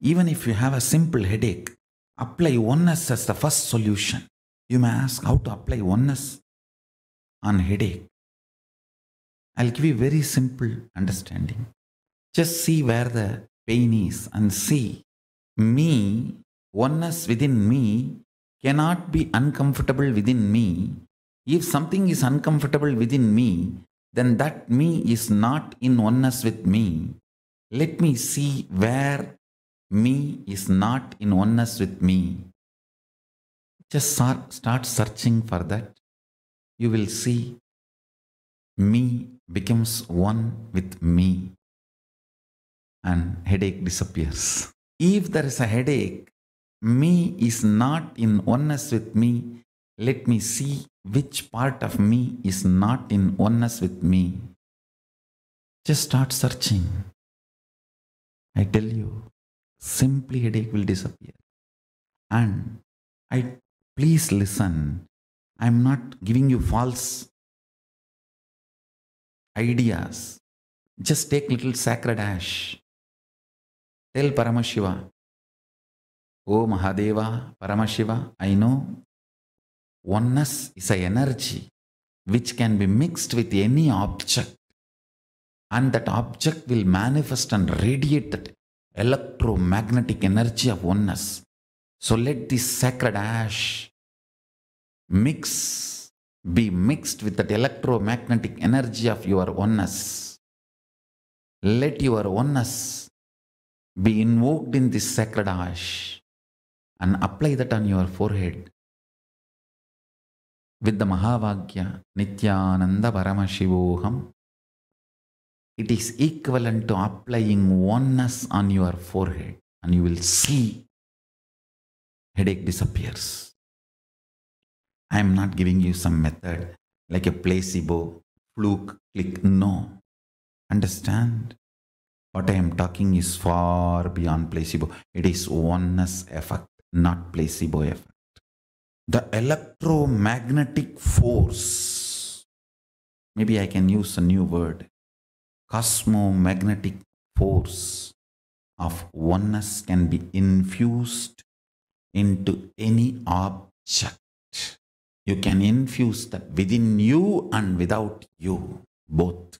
Even if you have a simple headache, apply oneness as the first solution. You may ask how to apply oneness on headache. I'll give you very simple understanding. Just see where the pain is and see me, oneness within me cannot be uncomfortable within me. If something is uncomfortable within me, then that me is not in oneness with me. Let me see where me is not in oneness with me, just start searching for that. You will see me becomes one with me and headache disappears. If there is a headache, me is not in oneness with me, let me see which part of me is not in oneness with me. Just start searching. I tell you simply headache will disappear and i please listen i'm not giving you false ideas just take little sacred ash tell paramashiva oh mahadeva paramashiva i know oneness is a energy which can be mixed with any object and that object will manifest and radiate that electromagnetic energy of oneness. So let this sacred ash mix, be mixed with that electromagnetic energy of your oneness. Let your oneness be invoked in this sacred ash and apply that on your forehead. With the Mahavagya Nityananda Paramashivoham It is equivalent to applying oneness on your forehead and you will see headache disappears. I am not giving you some method like a placebo, fluke, click. No. Understand? What I am talking is far beyond placebo. It is oneness effect, not placebo effect. The electromagnetic force, maybe I can use a new word, cosmomagnetic force of oneness can be infused into any object. You can infuse that within you and without you, both.